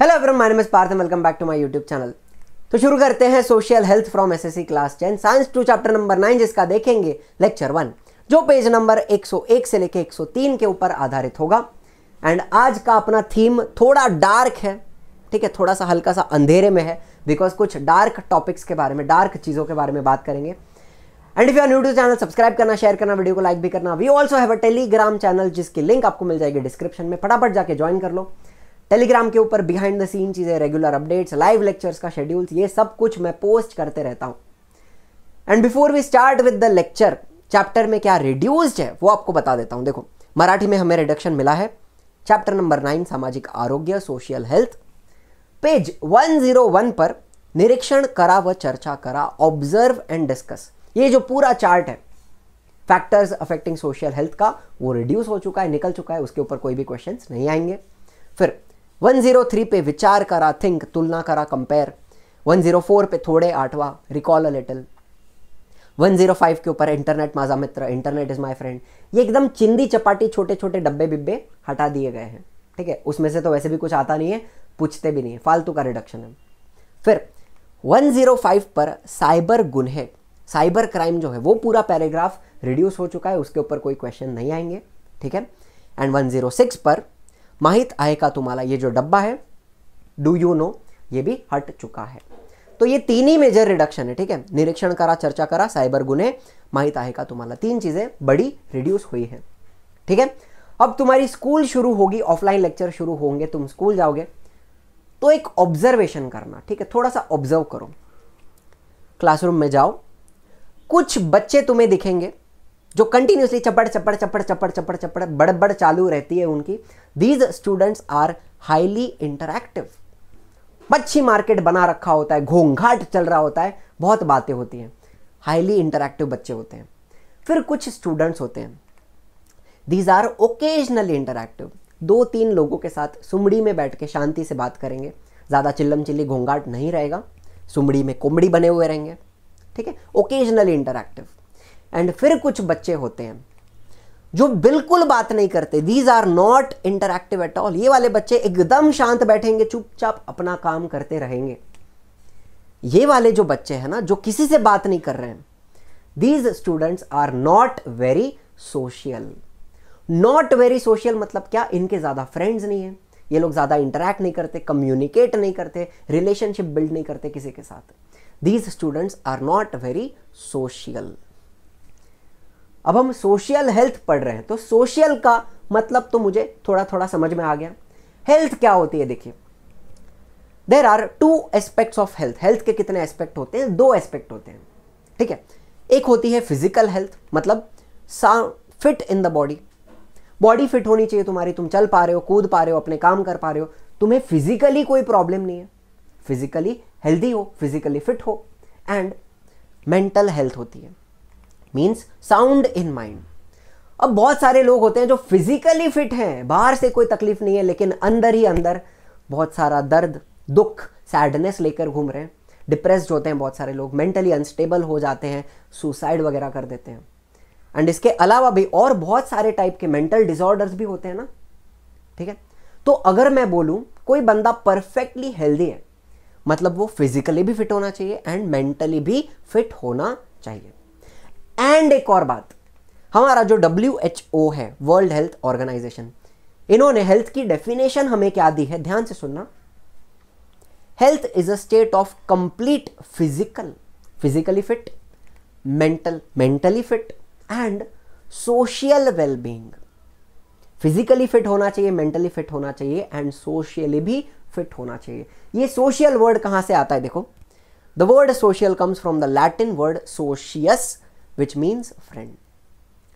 Hello everyone my name is Parth welcome back to my YouTube channel तो शुरू करते हैं social health from SSC class ten science two chapter number nine जिसका देखेंगे lecture one जो page number 101 से लेके 103 के ऊपर आधारित होगा एंड आज का अपना थीम थोड़ा डार्क है ठीक है थोड़ा सा हल्का सा अंधेरे में है बिकॉज कुछ डार्क टॉपिक्स के बारे में डार्क चीज़ों के बारे में बात करेंगे and if you are new to channel subscribe करना शेयर करना वीडियो को लाइक भी करना we also have a Telegram channel जिसकी लिंक आपको मिल जाएगी डिस्क्रिप्शन में फटाफट जाके ज्वाइन कर लो टेलीग्राम के ऊपर बिहाइंड द सीन चीज़ें रेगुलर अपडेट्स लाइव लेक्चर्स का शेड्यूल्स ये सब कुछ मैं पोस्ट करते रहता हूँ and before we start with the lecture चैप्टर में क्या रिड्यूस्ड है वो आपको बता देता हूँ देखो मराठी में हमें रिडक्शन मिला है चैप्टर नंबर नाइन सामाजिक आरोग्य सोशल हेल्थ पेज 101 पर निरीक्षण करा व चर्चा करा ऑब्जर्व एंड डिस्कस ये जो पूरा चार्ट है फैक्टर्स अफेक्टिंग सोशल हेल्थ का वो रिड्यूस हो चुका है निकल चुका है उसके ऊपर कोई भी क्वेश्चंस नहीं आएंगे फिर 103 पे विचार करा थिंक तुलना करा कंपेयर 104 पे थोड़े आठवा रिकॉल अ लिटल 105 के ऊपर इंटरनेट माजा मित्र इंटरनेट इज़ माई फ्रेंड ये एकदम चिंदी चपाटी छोटे छोटे डब्बे बिब्बे हटा दिए गए हैं ठीक है उसमें से तो वैसे भी कुछ आता नहीं है पूछते भी नहीं है फालतू का रिडक्शन है फिर 105 पर साइबर गुन्हे साइबर क्राइम जो है वो पूरा पैराग्राफ रिड्यूस हो चुका है उसके ऊपर कोई क्वेश्चन नहीं आएंगे ठीक है एंड 106 पर माहीत आहे का तुम्हारा ये जो डब्बा है डू यू नो ये भी हट चुका है तो ये तीन ही मेजर रिडक्शन है ठीक है निरीक्षण करा चर्चा करा साइबर गुने माहीत आहे का तुम्हारा तीन चीज़ें बड़ी रिड्यूस हुई है ठीक है अब तुम्हारी स्कूल शुरू होगी ऑफलाइन लेक्चर शुरू होंगे तुम स्कूल जाओगे तो एक ऑब्जर्वेशन करना ठीक है थोड़ा सा ऑब्जर्व करो क्लासरूम में जाओ कुछ बच्चे तुम्हें दिखेंगे जो कंटिन्यूसली चपड़ चपड़ चपड़ चपड़ चपड़ चपड़ बड़ बड़ चालू रहती है उनकी these students are highly interactive मच्छी मार्केट बना रखा होता है घोंघाट चल रहा होता है बहुत बातें होती हैं हाईली इंटरक्टिव बच्चे होते हैं फिर कुछ स्टूडेंट्स होते हैं दीज आर ओकेजनली इंटरक्टिव दो तीन लोगों के साथ सुमड़ी में बैठ के शांति से बात करेंगे ज़्यादा चिल्लम चिल्ली घोंघाट नहीं रहेगा सुमड़ी में कोमड़ी बने हुए रहेंगे ठीक है ओकेजनली इंटरक्टिव एंड फिर कुछ बच्चे होते हैं जो बिल्कुल बात नहीं करते these are not interactive at all ये वाले बच्चे एकदम शांत बैठेंगे चुपचाप अपना काम करते रहेंगे ये वाले जो बच्चे हैं ना जो किसी से बात नहीं कर रहे हैं these students are not very social not very social मतलब क्या इनके ज़्यादा फ्रेंड्स नहीं है ये लोग ज़्यादा इंटरेक्ट नहीं करते कम्युनिकेट नहीं करते रिलेशनशिप बिल्ड नहीं करते किसी के साथ these students are not very social अब हम सोशल हेल्थ पढ़ रहे हैं तो सोशल का मतलब तो मुझे थोड़ा थोड़ा समझ में आ गया हेल्थ क्या होती है देखिए there are two aspects of health health के कितने एस्पेक्ट होते हैं दो एस्पेक्ट होते हैं ठीक है एक होती है फिजिकल हेल्थ मतलब सा fit in the body body fit होनी चाहिए तुम्हारी तुम चल पा रहे हो कूद पा रहे हो अपने काम कर पा रहे हो तुम्हें फिजिकली कोई प्रॉब्लम नहीं है फिजिकली हेल्दी हो फिजिकली फिट हो एंड मेंटल हेल्थ होती है मीन्स साउंड इन माइंड अब बहुत सारे लोग होते हैं जो फिजिकली फिट हैं बाहर से कोई तकलीफ नहीं है लेकिन अंदर ही अंदर बहुत सारा दर्द दुख सैडनेस लेकर घूम रहे हैं डिप्रेस्ड होते हैं बहुत सारे लोग मेंटली अनस्टेबल हो जाते हैं सुसाइड वगैरह कर देते हैं एंड इसके अलावा भी और बहुत सारे टाइप के मेंटल डिसऑर्डर्स भी होते हैं ना ठीक है तो अगर मैं बोलूँ कोई बंदा परफेक्टली हेल्दी है मतलब वो फिजिकली भी फिट होना चाहिए एंड मेंटली भी फिट होना चाहिए एंड एक और बात हमारा जो डब्ल्यू एच ओ है वर्ल्ड हेल्थ ऑर्गेनाइजेशन इन्होंने हेल्थ की डेफिनेशन हमें क्या दी है ध्यान से सुनना health is a state of complete physical physically fit mental mentally fit and social wellbeing physically fit होना चाहिए मेंटली फिट होना चाहिए एंड सोशियली भी फिट होना चाहिए ये सोशल वर्ड कहां से आता है देखो the word social comes from the Latin word socius which means friend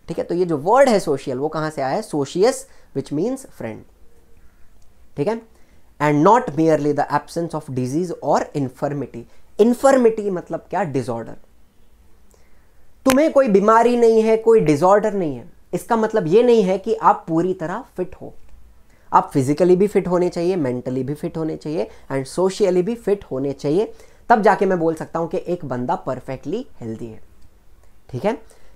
ठीक है तो ये जो वर्ड है सोशियल वो कहां से आया है सोशियस विच मीन्स फ्रेंड ठीक है and not merely the absence of disease और इन्फर्मिटी इन्फर्मिटी मतलब क्या डिसऑर्डर तुम्हें कोई बीमारी नहीं है कोई डिसऑर्डर नहीं है इसका मतलब ये नहीं है कि आप पूरी तरह फिट हो आप फिजिकली भी फिट होने चाहिए मेंटली भी फिट होने चाहिए एंड सोशियली भी फिट होने चाहिए तब जाके मैं बोल सकता हूं कि एक बंदा परफेक्टली हेल्दी है ठीक है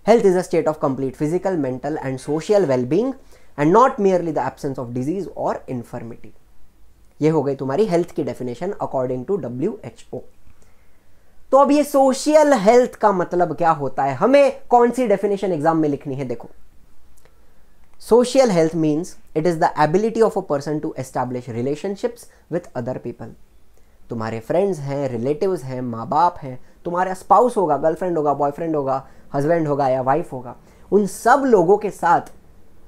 health is a state of complete physical mental and social wellbeing and not merely the absence of disease और इन्फर्मिटी ये हो गई तुम्हारी हेल्थ की definition according to W H O तो अब ये सोशल हेल्थ का मतलब क्या होता है हमें कौन सी डेफिनेशन एग्जाम में लिखनी है देखो social health means it is the ability of a person to establish relationships with other people तुम्हारे फ्रेंड्स हैं रिलेटिव्स हैं माँ बाप हैं तुम्हारा स्पाउस होगा गर्लफ्रेंड होगा बॉयफ्रेंड होगा हस्बैंड होगा या वाइफ होगा उन सब लोगों के साथ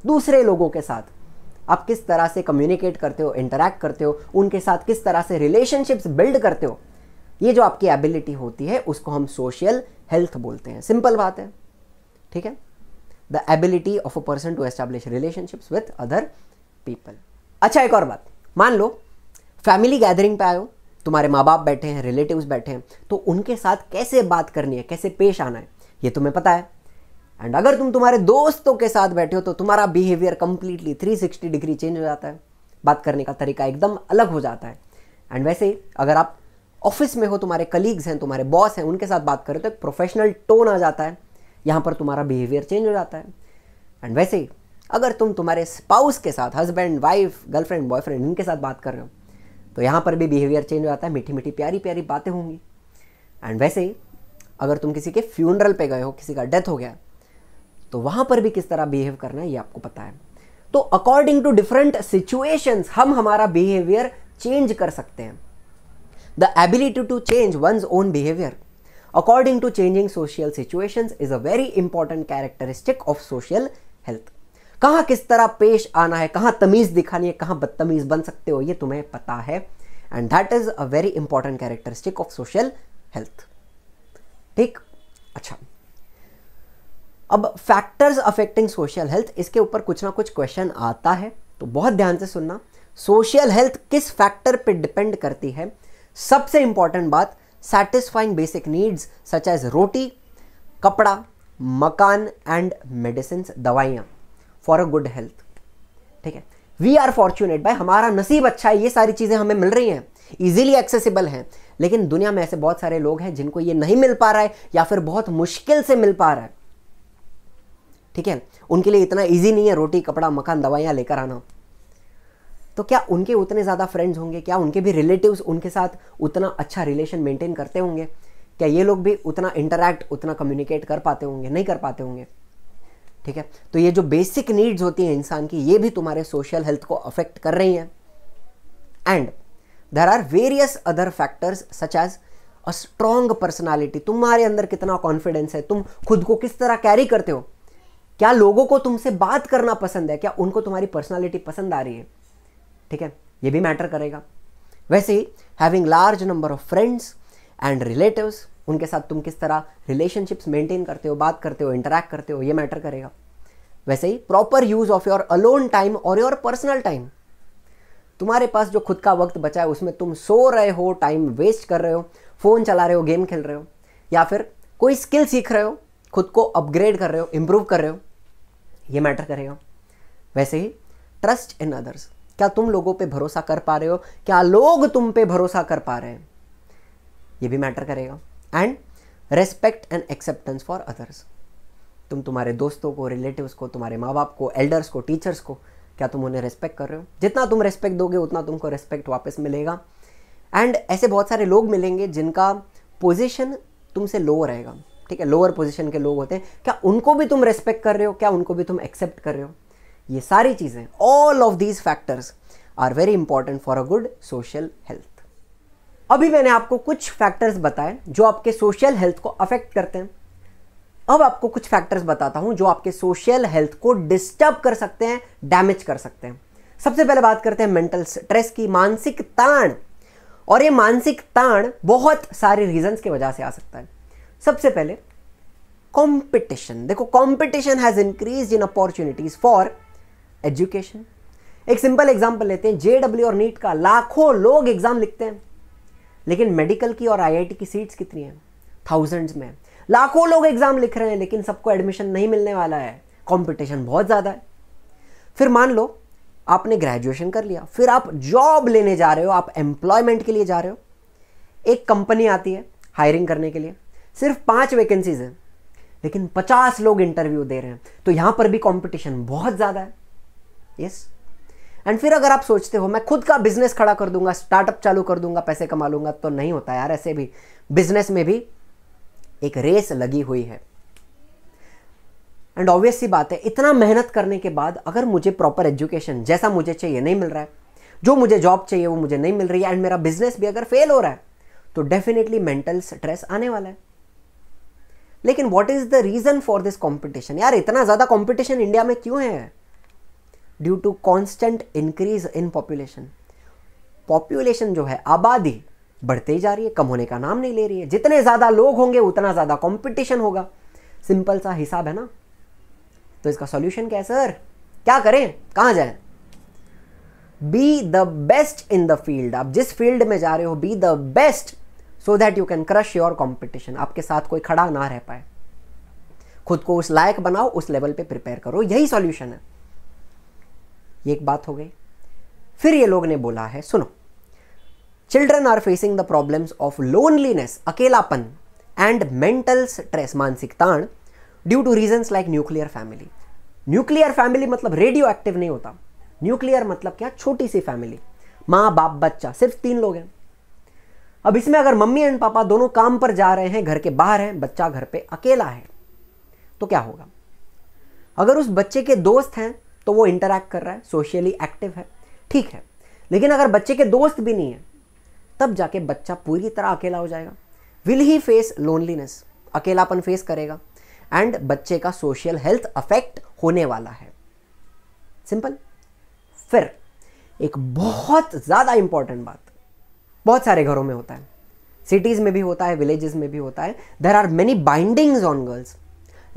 दूसरे लोगों के साथ आप किस तरह से कम्युनिकेट करते हो इंटरेक्ट करते हो उनके साथ किस तरह से रिलेशनशिप्स बिल्ड करते हो ये जो आपकी एबिलिटी होती है उसको हम सोशल हेल्थ बोलते हैं सिंपल बात है ठीक है the ability of a person to establish relationships with other people अच्छा एक और बात मान लो फैमिली गैदरिंग पे आए हो तुम्हारे माँ बाप बैठे हैं रिलेटिव्स बैठे हैं तो उनके साथ कैसे बात करनी है कैसे पेश आना है ये तुम्हें पता है एंड अगर तुम तुम्हारे दोस्तों के साथ बैठे हो तो तुम्हारा बिहेवियर कंप्लीटली 360 डिग्री चेंज हो जाता है बात करने का तरीका एकदम अलग हो जाता है एंड वैसे अगर आप ऑफिस में हो तुम्हारे कलीग्स हैं तुम्हारे बॉस हैं उनके साथ बात करो तो एक प्रोफेशनल टोन आ जाता है यहाँ पर तुम्हारा बिहेवियर चेंज हो जाता है एंड वैसे अगर तुम तुम्हारे स्पाउस के साथ हस्बैंड वाइफ गर्लफ्रेंड बॉयफ्रेंड इनके साथ बात कर रहे हो तो यहाँ पर भी बिहेवियर चेंज हो जाता है मीठी मीठी प्यारी प्यारी बातें होंगी एंड वैसे ही अगर तुम किसी के फ्यूनरल पे गए हो किसी का डेथ हो गया तो वहाँ पर भी किस तरह बिहेव करना है ये आपको पता है तो अकॉर्डिंग टू डिफरेंट सिचुएशंस हम हमारा बिहेवियर चेंज कर सकते हैं the ability to change one's own behaviour according to changing social situations is a very important characteristic of social health कहां किस तरह पेश आना है कहां तमीज़ दिखानी है कहां बदतमीज़ बन सकते हो ये तुम्हें पता है and that is a very important characteristic of social health ठीक अच्छा अब फैक्टर्स अफेक्टिंग सोशल हेल्थ इसके ऊपर कुछ ना कुछ क्वेश्चन आता है तो बहुत ध्यान से सुनना सोशल हेल्थ किस फैक्टर पे डिपेंड करती है सबसे इंपॉर्टेंट बात satisfying basic needs such as roti kapda makaan and medicine दवाइयाँ फॉर अ गुड हेल्थ ठीक है वी आर फॉर्चुनेट भाई हमारा नसीब अच्छा है ये सारी चीज़ें हमें मिल रही हैं ईजिली एक्सेसिबल हैं लेकिन दुनिया में ऐसे बहुत सारे लोग हैं जिनको ये नहीं मिल पा रहा है या फिर बहुत मुश्किल से मिल पा रहा है ठीक है उनके लिए इतना ईजी नहीं है रोटी कपड़ा मकान दवाइयाँ लेकर आना तो क्या उनके उतने ज़्यादा फ्रेंड्स होंगे क्या उनके भी रिलेटिव उनके साथ उतना अच्छा रिलेशन मेंटेन करते होंगे क्या ये लोग भी उतना इंटरैक्ट उतना कम्युनिकेट कर पाते होंगे नहीं कर पाते होंगे ठीक है तो ये जो बेसिक नीड्स होती हैं इंसान की ये भी तुम्हारे सोशल हेल्थ को अफेक्ट कर रही हैं and there are various other factors such as a strong personality तुम्हारे अंदर कितना कॉन्फिडेंस है तुम खुद को किस तरह कैरी करते हो क्या लोगों को तुमसे बात करना पसंद है क्या उनको तुम्हारी पर्सनालिटी पसंद आ रही है ठीक है ये भी मैटर करेगा वैसे ही having large number of friends and relatives उनके साथ तुम किस तरह रिलेशनशिप्स मेंटेन करते हो बात करते हो इंटरेक्ट करते हो ये मैटर करेगा वैसे ही proper use of your alone time और योर पर्सनल टाइम तुम्हारे पास जो खुद का वक्त बचा है उसमें तुम सो रहे हो टाइम वेस्ट कर रहे हो फ़ोन चला रहे हो गेम खेल रहे हो या फिर कोई स्किल सीख रहे हो खुद को अपग्रेड कर रहे हो इम्प्रूव कर रहे हो ये मैटर करेगा वैसे ही ट्रस्ट इन अदर्स क्या तुम लोगों पे भरोसा कर पा रहे हो क्या लोग तुम पे भरोसा कर पा रहे हैं ये भी मैटर करेगा and respect and acceptance for others तुम तुम्हारे दोस्तों को रिलेटिव्स को तुम्हारे माँ बाप को एल्डर्स को टीचर्स को क्या तुम उन्हें रेस्पेक्ट कर रहे हो जितना तुम रेस्पेक्ट दोगे उतना तुमको रेस्पेक्ट वापस मिलेगा एंड ऐसे बहुत सारे लोग मिलेंगे जिनका पोजिशन तुमसे लोअर रहेगा ठीक है लोअर पोजिशन के लोग होते हैं क्या उनको भी तुम रेस्पेक्ट कर रहे हो क्या उनको भी तुम एक्सेप्ट कर रहे हो ये सारी चीज़ें all of these factors are very important for a good social health अभी मैंने आपको कुछ फैक्टर्स बताए जो आपके सोशल हेल्थ को अफेक्ट करते हैं अब आपको कुछ फैक्टर्स बताता हूं जो आपके सोशल हेल्थ को डिस्टर्ब कर सकते हैं डैमेज कर सकते हैं सबसे पहले बात करते हैं मेंटल स्ट्रेस की मानसिक ताण और ये मानसिक ताण बहुत सारे रीजंस की वजह से आ सकता है सबसे पहले कंपटीशन देखो competition has increase in opportunities for education एक सिंपल एग्जांपल लेते हैं जेडब्ल्यू और नीट का लाखों लोग एग्जाम लिखते हैं लेकिन मेडिकल की और आईआईटी की सीट्स कितनी हैं थाउजेंड्स में लाखों लोग एग्ज़ाम लिख रहे हैं लेकिन सबको एडमिशन नहीं मिलने वाला है कंपटीशन बहुत ज़्यादा है फिर मान लो आपने ग्रेजुएशन कर लिया फिर आप जॉब लेने जा रहे हो आप एम्प्लॉयमेंट के लिए जा रहे हो एक कंपनी आती है हायरिंग करने के लिए सिर्फ पांच वैकेंसीज हैं लेकिन पचास लोग इंटरव्यू दे रहे हैं तो यहां पर भी कॉम्पिटिशन बहुत ज़्यादा है यस yes? एंड फिर अगर आप सोचते हो मैं खुद का बिजनेस खड़ा कर दूंगा स्टार्टअप चालू कर दूंगा पैसे कमा लूंगा तो नहीं होता यार ऐसे भी बिजनेस में भी एक रेस लगी हुई है एंड ऑब्वियस सी बात है इतना मेहनत करने के बाद अगर मुझे प्रॉपर एजुकेशन जैसा मुझे चाहिए नहीं मिल रहा है जो मुझे जॉब चाहिए वो मुझे नहीं मिल रही है एंड मेरा बिजनेस भी अगर फेल हो रहा है तो डेफिनेटली मेंटल स्ट्रेस आने वाला है लेकिन what is the reason for this competition यार इतना ज़्यादा कॉम्पिटिशन इंडिया में क्यों है due to constant increase in population population जो है आबादी बढ़ते ही जा रही है कम होने का नाम नहीं ले रही है जितने ज़्यादा लोग होंगे उतना ज़्यादा कॉम्पिटिशन होगा सिंपल सा हिसाब है ना तो इसका सॉल्यूशन क्या है सर क्या करें कहां जाए be the best in the field आप जिस फील्ड में जा रहे हो be the best so that you can crush your competition आपके साथ कोई खड़ा ना रह पाए खुद को उस लायक बनाओ उस लेवल पे प्रिपेयर करो यही सॉल्यूशन है ये एक बात हो गई फिर ये लोग ने बोला है सुनो children are facing the problems of loneliness अकेलापन एंड मेंटल स्ट्रेस मानसिक ताण due to reason like nuclear family nuclear family मतलब रेडियो एक्टिव नहीं होता न्यूक्लियर मतलब क्या छोटी सी फैमिली माँ बाप बच्चा सिर्फ तीन लोग हैं अब इसमें अगर मम्मी एंड पापा दोनों काम पर जा रहे हैं घर के बाहर हैं बच्चा घर पे अकेला है तो क्या होगा अगर उस बच्चे के दोस्त हैं तो वो इंटरैक्ट कर रहा है सोशली एक्टिव है ठीक है लेकिन अगर बच्चे के दोस्त भी नहीं है तब जाके बच्चा पूरी तरह अकेला हो जाएगा विल ही फेस लोनलीनेस अकेलापन फेस करेगा एंड बच्चे का सोशल हेल्थ अफेक्ट होने वाला है सिंपल फिर एक बहुत ज़्यादा इंपॉर्टेंट बात बहुत सारे घरों में होता है सिटीज़ में भी होता है विलेजेस में भी होता है there are many bindings on girls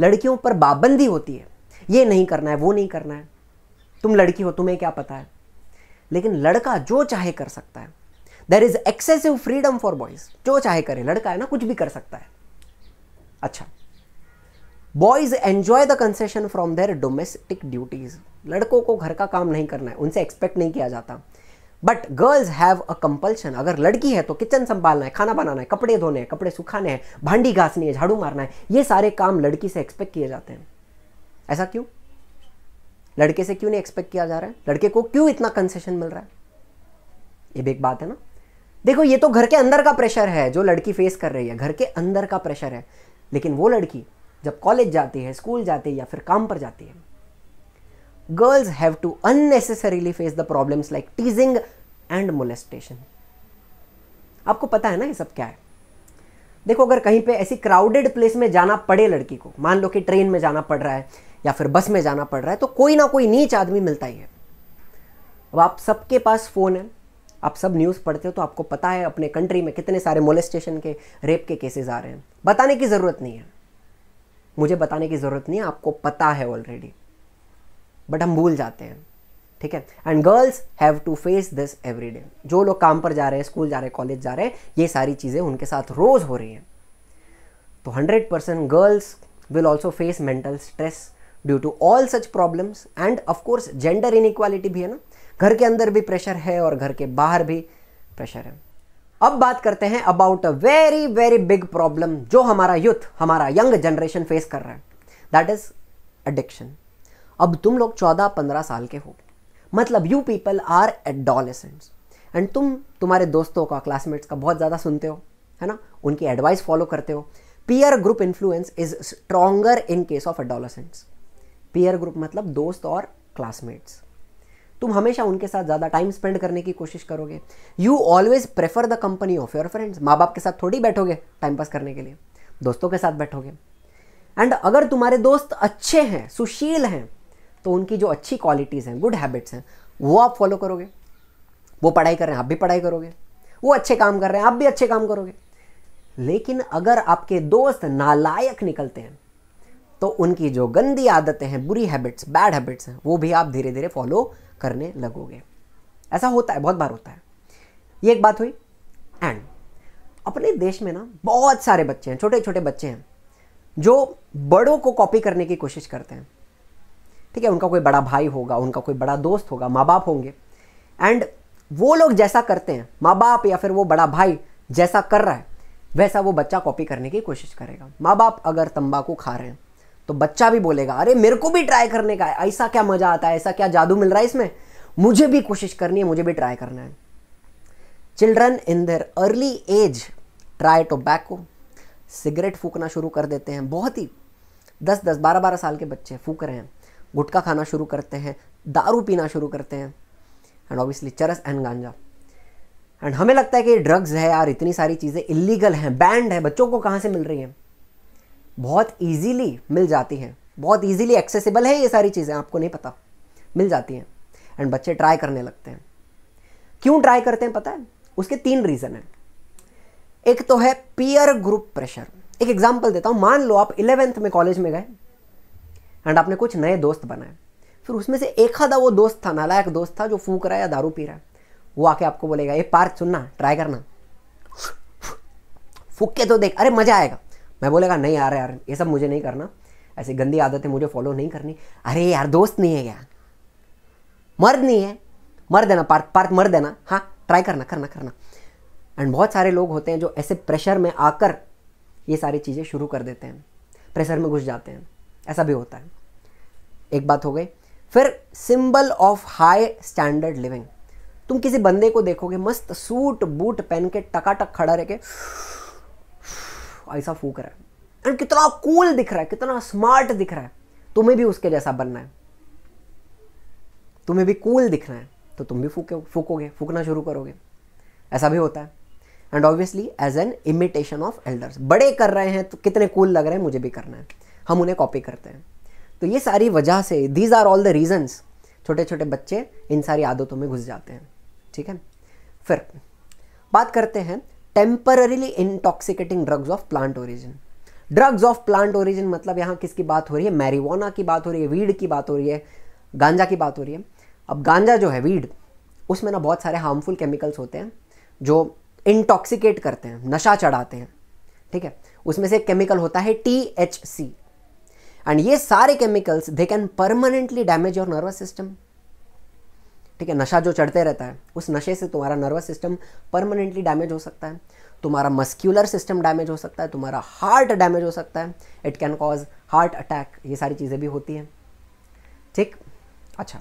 लड़कियों पर पाबंदी होती है ये नहीं करना है वो नहीं करना है तुम लड़की हो तुम्हें क्या पता है लेकिन लड़का जो चाहे कर सकता है there is excessive freedom for boys जो चाहे करे लड़का है ना कुछ भी कर सकता है अच्छा boys enjoy the concession from their domestic duties लड़कों को घर का काम नहीं करना है उनसे एक्सपेक्ट नहीं किया जाता but girls have a compulsion अगर लड़की है तो किचन संभालना है खाना बनाना है कपड़े धोने हैं कपड़े सुखाने हैं भांडी घासनी है झाड़ू मारना है ये सारे काम लड़की से एक्सपेक्ट किए जाते हैं ऐसा क्यों लड़के से क्यों नहीं एक्सपेक्ट किया जा रहा है लड़के को क्यों इतना कंसेशन मिल रहा है ये भी एक बात है ना देखो ये तो घर के अंदर का प्रेशर है जो लड़की फेस कर रही है घर के अंदर का प्रेशर है लेकिन वो लड़की जब कॉलेज जाती है स्कूल जाती है या फिर काम पर जाती है girls have to unnecessarily face the problems like teasing and molestation आपको पता है ना ये सब क्या है देखो अगर कहीं पे ऐसी क्राउडेड प्लेस में जाना पड़े लड़की को मान लो कि ट्रेन में जाना पड़ रहा है या फिर बस में जाना पड़ रहा है तो कोई ना कोई नीच आदमी मिलता ही है अब आप सबके पास फ़ोन है आप सब न्यूज़ पढ़ते हो तो आपको पता है अपने कंट्री में कितने सारे मोलेस्टेशन के रेप के केसेस आ रहे हैं बताने की ज़रूरत नहीं है मुझे बताने की ज़रूरत नहीं है आपको पता है ऑलरेडी बट हम भूल जाते हैं ठीक है and girls have to face this every day जो लोग काम पर जा रहे हैं स्कूल जा रहे हैं कॉलेज जा रहे हैं ये सारी चीज़ें उनके साथ रोज़ हो रही हैं तो hundred percent girls will also face mental stress due to all such problems and of course gender inequality भी है ना घर के अंदर भी प्रेशर है और घर के बाहर भी प्रेशर है अब बात करते हैं about a very very big problem जो हमारा यूथ हमारा यंग जनरेशन फेस कर रहा है दैट इज एडिक्शन अब तुम लोग चौदह पंद्रह साल के हो मतलब you people are adolescents and तुम तुम्हारे दोस्तों का क्लासमेट्स का बहुत ज़्यादा सुनते हो है ना उनकी एडवाइस फॉलो करते हो peer group influence is stronger in case of adolescents peer group मतलब दोस्त और क्लासमेट्स तुम हमेशा उनके साथ ज़्यादा टाइम स्पेंड करने की कोशिश करोगे you always prefer the company of your friends माँ बाप के साथ थोड़ी बैठोगे टाइम पास करने के लिए दोस्तों के साथ बैठोगे एंड अगर तुम्हारे दोस्त अच्छे हैं सुशील हैं तो उनकी जो अच्छी क्वालिटीज़ हैं गुड हैबिट्स हैं वो आप फॉलो करोगे वो पढ़ाई कर रहे हैं आप भी पढ़ाई करोगे वो अच्छे काम कर रहे हैं आप भी अच्छे काम करोगे लेकिन अगर आपके दोस्त नालायक निकलते हैं तो उनकी जो गंदी आदतें हैं बुरी हैबिट्स बैड हैबिट्स हैं वो भी आप धीरे धीरे फॉलो करने लगोगे ऐसा होता है बहुत बार होता है ये एक बात हुई एंड अपने देश में ना बहुत सारे बच्चे हैं छोटे छोटे बच्चे हैं जो बड़ों को कॉपी करने की कोशिश करते हैं ठीक है उनका कोई बड़ा भाई होगा उनका कोई बड़ा दोस्त होगा माँ बाप होंगे एंड वो लोग जैसा करते हैं माँ बाप या फिर वो बड़ा भाई जैसा कर रहा है वैसा वो बच्चा कॉपी करने की कोशिश करेगा माँ बाप अगर तंबाकू खा रहे हैं तो बच्चा भी बोलेगा अरे मेरे को भी ट्राई करने का है ऐसा क्या मज़ा आता है ऐसा क्या जादू मिल रहा है इसमें मुझे भी कोशिश करनी है मुझे भी ट्राई करना है children in their early age try tobacco cigarette फूकना शुरू कर देते हैं बहुत ही दस दस बारह बारह साल के बच्चे फूक रहे हैं गुटखा खाना शुरू करते हैं दारू पीना शुरू करते हैं and obviously charas and ganja and हमें लगता है कि ड्रग्स है यार इतनी सारी चीज़ें इलीगल हैं बैंड है बच्चों को कहाँ से मिल रही हैं बहुत ईजीली मिल जाती हैं बहुत ईजीली एक्सेसिबल है ये सारी चीज़ें आपको नहीं पता मिल जाती हैं एंड बच्चे ट्राई करने लगते हैं क्यों ट्राई करते हैं पता है उसके तीन रीज़न हैं एक तो है पीयर ग्रुप प्रेशर एक एग्जाम्पल देता हूँ मान लो आप इलेवेंथ में कॉलेज में गए एंड आपने कुछ नए दोस्त बनाए फिर उसमें से एक आधा वो दोस्त था नालायक दोस्त था जो फूक रहा है या दारू पी रहा है वो आके आपको बोलेगा ये पार्क सुनना ट्राई करना फूक के तो देख अरे मज़ा आएगा मैं बोलेगा नहीं यार यार ये सब मुझे नहीं करना ऐसी गंदी आदतें मुझे फॉलो नहीं करनी अरे यार दोस्त नहीं है यार मर्द नहीं है मर देना पार्थ पार्थ मर देना हाँ ट्राई करना करना करना एंड बहुत सारे लोग होते हैं जो ऐसे प्रेशर में आकर ये सारी चीज़ें शुरू कर देते हैं प्रेशर में घुस जाते हैं ऐसा भी होता है एक बात हो गई फिर symbol of high standard living तुम किसी बंदे को देखोगे मस्त सूट बूट पहन के टकाटक खड़ा रह के ऐसा फूक रहा है एंड कितना कूल cool दिख रहा है कितना स्मार्ट दिख रहा है तुम्हें भी उसके जैसा बनना है तुम्हें भी कूल cool दिखना है तो तुम भी फूके फूकोगे फूकना शुरू करोगे ऐसा भी होता है and obviously as an imitation of elders बड़े कर रहे हैं तो कितने कूल cool लग रहे हैं मुझे भी करना है हम उन्हें कॉपी करते हैं तो ये सारी वजह से these are all the reasons छोटे छोटे बच्चे इन सारी आदतों में घुस जाते हैं ठीक है फिर बात करते हैं temporarily intoxicating drugs of plant origin drugs of plant origin मतलब यहाँ किसकी बात हो रही है मैरिवाना की बात हो रही है वीड की बात हो रही है गांजा की बात हो रही है अब गांजा जो है वीड उसमें ना बहुत सारे हार्मफुल केमिकल्स होते हैं जो इंटॉक्सिकेट करते हैं नशा चढ़ाते हैं ठीक है उसमें से एक केमिकल होता है टी एच सी एंड ये सारे chemicals they can permanently damage your nervous system ठीक है नशा जो चढ़ते रहता है उस नशे से तुम्हारा नर्वस सिस्टम परमानेंटली डैमेज हो सकता है तुम्हारा मस्क्यूलर सिस्टम डैमेज हो सकता है तुम्हारा हार्ट डैमेज हो सकता है it can cause heart attack ये सारी चीज़ें भी होती हैं ठीक अच्छा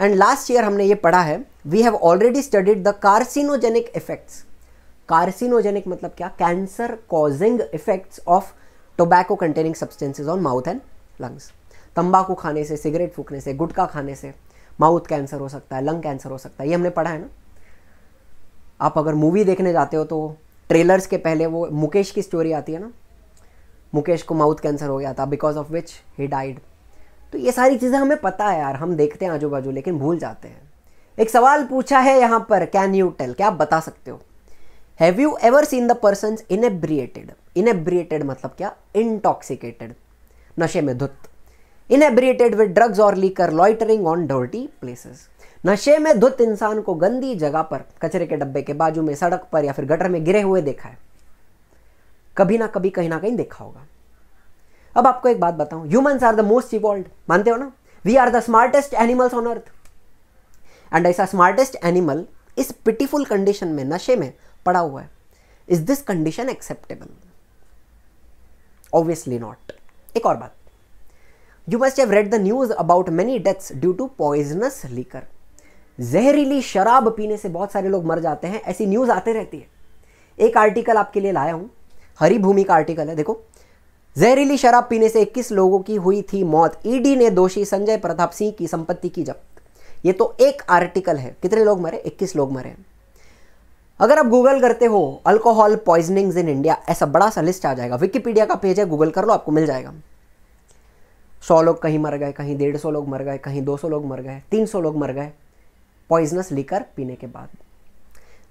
एंड लास्ट ईयर हमने ये पढ़ा है we have already studied the carcinogenic effects carcinogenic मतलब क्या cancer causing effects of tobacco containing substances on mouth and lungs तंबाकू खाने से सिगरेट फूकने से गुटखा खाने से माउथ कैंसर हो सकता है लंग कैंसर हो सकता है ये हमने पढ़ा है ना आप अगर मूवी देखने जाते हो तो ट्रेलर्स के पहले वो मुकेश की स्टोरी आती है ना मुकेश को माउथ कैंसर हो गया था because of which he died तो ये सारी चीज़ें हमें पता है यार हम देखते हैं आजू बाजू लेकिन भूल जाते हैं एक सवाल पूछा है यहाँ पर कैन यू टेल क्या आप बता सकते हो have you ever seen the person inebriated inebriated मतलब क्या इंटॉक्सिकेटेड नशे में धुत इनहेबिटेड विद ड्रग्स और liquor loitering on dirty places नशे में धुत इंसान को गंदी जगह पर कचरे के डब्बे के बाजू में सड़क पर या फिर गटर में गिरे हुए देखा है कभी ना कभी कहीं ना कहीं देखा होगा अब आपको एक बात बताऊं humans are the most evolve मानते हो ना we are the smartest animals on earth and ऐसा स्मार्टेस्ट एनिमल इस पिटीफुल कंडीशन में नशे में पड़ा हुआ है is this condition acceptable obviously not एक और बात you must have read the news about many deaths due to poisonous liquor जहरीली शराब पीने से बहुत सारे लोग मर जाते हैं ऐसी न्यूज़ आते रहती है एक आर्टिकल आपके लिए लाया हूं हरी भूमि का आर्टिकल है देखो जहरीली शराब पीने से 21 लोगों की हुई थी मौत ईडी e ने दोषी संजय प्रताप सिंह की संपत्ति की जब्त ये तो एक आर्टिकल है कितने लोग मरे 21 लोग मरे अगर आप गूगल करते हो अल्कोहल पॉइजनिंग्स इन इंडिया ऐसा बड़ा सा लिस्ट आ जाएगा विकीपीडिया का पेज है गूगल कर लो आपको मिल जाएगा सौ लोग कहीं मर गए कहीं डेढ़ सौ लोग मर गए कहीं दो सौ लोग मर गए तीन सौ लोग मर गए पॉइजनस लिकर पीने के बाद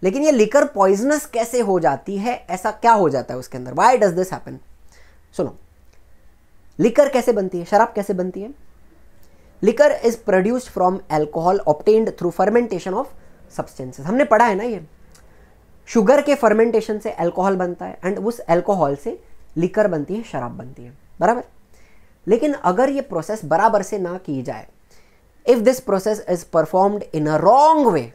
लेकिन ये लिकर पॉइजनस कैसे हो जाती है ऐसा क्या हो जाता है उसके अंदर वाई डज दिस हैपन सुनो लिकर कैसे बनती है शराब कैसे बनती है liquor is produced from alcohol obtained through fermentation of substances हमने पढ़ा है ना ये शुगर के फर्मेंटेशन से एल्कोहल बनता है एंड उस एल्कोहल से लिकर बनती है शराब बनती है बराबर लेकिन अगर ये प्रोसेस बराबर से ना की जाए if this process is performed in a wrong way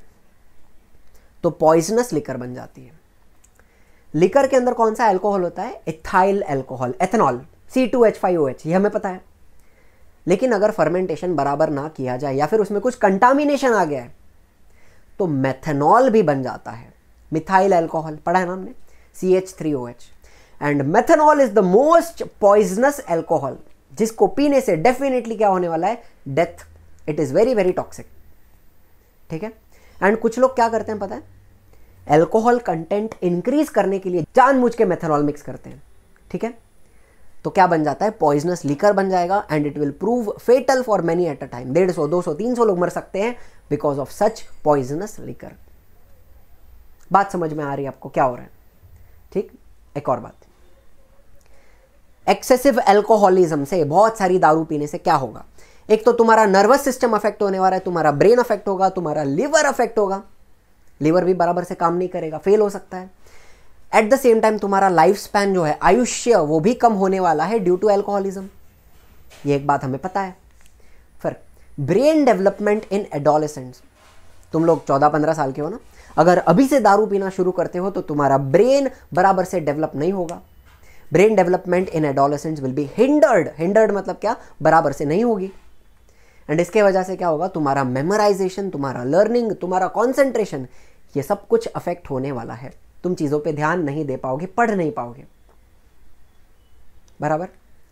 तो पॉइजनस लिकर बन जाती है लिकर के अंदर कौन सा एल्कोहल होता है ethyl alcohol ethanol C two H five O H ये हमें पता है लेकिन अगर फर्मेंटेशन बराबर ना किया जाए या फिर उसमें कुछ कंटामिनेशन आ गया है तो मेथेनॉल भी बन जाता है मिथाइल एल्कोहल पढ़ा है ना हमने C H three O H and methanol is the most poisonous alcohol जिसको पीने से डेफिनेटली क्या होने वाला है death it is very very toxic ठीक है एंड कुछ लोग क्या करते हैं पता है एल्कोहल कंटेंट इंक्रीज करने के लिए जानबूझ के मेथनॉल मिक्स करते हैं ठीक है तो क्या बन जाता है पॉइजनस लीकर बन जाएगा and it will prove fatal for many at a time डेढ़ सौ दो सौ तीन सौ लोग मर सकते हैं because of such poisonous liquor बात समझ में आ रही है आपको क्या हो रहा है ठीक एक और बात एक्सेसिव एल्कोहलिज्म से बहुत सारी दारू पीने से क्या होगा एक तो तुम्हारा नर्वस सिस्टम अफेक्ट होने वाला है तुम्हारा ब्रेन अफेक्ट होगा तुम्हारा लिवर अफेक्ट होगा लिवर भी बराबर से काम नहीं करेगा फेल हो सकता है एट द सेम टाइम तुम्हारा लाइफ स्पैन जो है आयुष्य वो भी कम होने वाला है ड्यू टू एल्कोहलिज्म ये एक बात हमें पता है फिर ब्रेन डेवलपमेंट इन एडोलेसेंट्स तुम लोग चौदह पंद्रह साल के हो ना अगर अभी से दारू पीना शुरू करते हो तो तुम्हारा ब्रेन बराबर से डेवलप नहीं होगा brain development in adolescent will be hindered hindered मतलब क्या बराबर से नहीं होगी एंड इसके वजह से क्या होगा तुम्हारा मेमोराइजेशन तुम्हारा लर्निंग तुम्हारा कॉन्सेंट्रेशन ये सब कुछ अफेक्ट होने वाला है तुम चीज़ों पे ध्यान नहीं दे पाओगे पढ़ नहीं पाओगे बराबर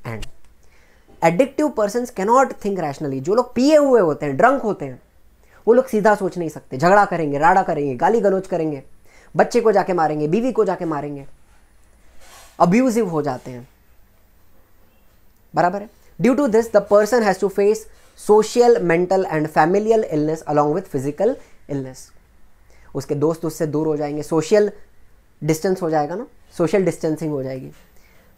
and addictive person cannot think rationally जो लोग पिए हुए होते हैं ड्रंक होते हैं वो लोग सीधा सोच नहीं सकते झगड़ा करेंगे राड़ा करेंगे गाली गलोच करेंगे बच्चे को जाके मारेंगे बीवी को जाके मारेंगे अब्यूजिव हो जाते हैं बराबर है due to this the person has to face social mental and familial illness along with physical illness उसके दोस्त उससे दूर हो जाएंगे सोशल डिस्टेंस हो जाएगा ना सोशल डिस्टेंसिंग हो जाएगी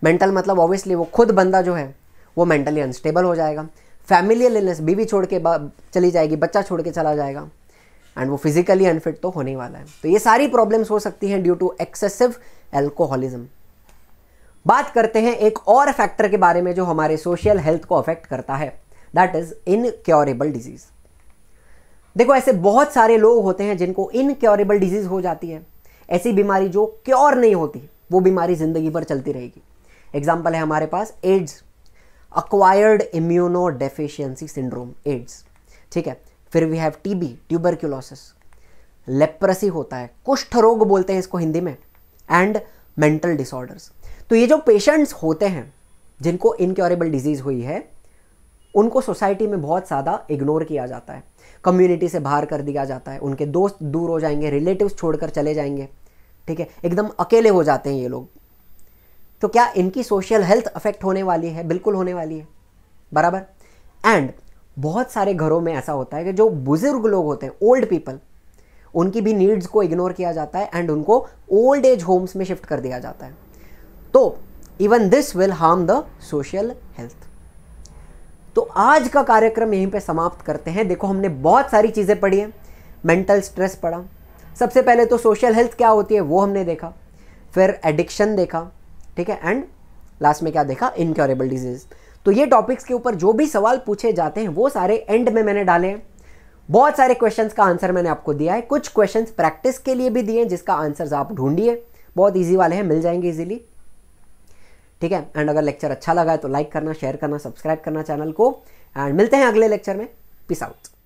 मेंटल मतलब ऑब्वियसली वो खुद बंदा जो है वो मेंटली अनस्टेबल हो जाएगा फैमिलियल इलनेस बीवी छोड़ के चली जाएगी बच्चा छोड़ के चला जाएगा एंड वो फिजिकली अनफिट तो होने वाला है तो ये सारी प्रॉब्लम्स हो सकती हैं ड्यू टू एक्सेसिव एल्कोहलिज्म बात करते हैं एक और फैक्टर के बारे में जो हमारे सोशल हेल्थ को अफेक्ट करता है दैट इज इनक्योरेबल डिजीज देखो ऐसे बहुत सारे लोग होते हैं जिनको इनक्योरेबल डिजीज हो जाती है ऐसी बीमारी जो क्योर नहीं होती वो बीमारी जिंदगी भर चलती रहेगी एग्जाम्पल है हमारे पास AIDS acquired immunodeficiency syndrome AIDS ठीक है फिर we have T B tuberculosis leprosy होता है कुष्ठ रोग बोलते हैं इसको हिंदी में एंड मेंटल डिसऑर्डर्स तो ये जो पेशेंट्स होते हैं जिनको इनक्योरेबल डिजीज़ हुई है उनको सोसाइटी में बहुत ज़्यादा इग्नोर किया जाता है कम्युनिटी से बाहर कर दिया जाता है उनके दोस्त दूर हो जाएंगे रिलेटिव्स छोड़कर चले जाएंगे ठीक है एकदम अकेले हो जाते हैं ये लोग तो क्या इनकी सोशल हेल्थ अफेक्ट होने वाली है बिल्कुल होने वाली है बराबर एंड बहुत सारे घरों में ऐसा होता है कि जो बुज़ुर्ग लोग होते हैं ओल्ड पीपल उनकी भी नीड्स को इग्नोर किया जाता है एंड उनको ओल्ड एज होम्स में शिफ्ट कर दिया जाता है तो even this will harm the social health तो आज का कार्यक्रम यहीं पे समाप्त करते हैं देखो हमने बहुत सारी चीज़ें पढ़ी हैं मेंटल स्ट्रेस पढ़ा सबसे पहले तो सोशल हेल्थ क्या होती है वो हमने देखा फिर एडिक्शन देखा ठीक है एंड लास्ट में क्या देखा इनक्योरेबल डिजीज़ तो ये टॉपिक्स के ऊपर जो भी सवाल पूछे जाते हैं वो सारे एंड में मैंने डाले हैं बहुत सारे क्वेश्चंस का आंसर मैंने आपको दिया है कुछ क्वेश्चंस प्रैक्टिस के लिए भी दिए हैं जिसका आंसर्स आप ढूंढिए बहुत इजी वाले हैं मिल जाएंगे इजीली ठीक है एंड अगर लेक्चर अच्छा लगा है तो लाइक करना शेयर करना सब्सक्राइब करना चैनल को एंड मिलते हैं अगले लेक्चर में पिस आउट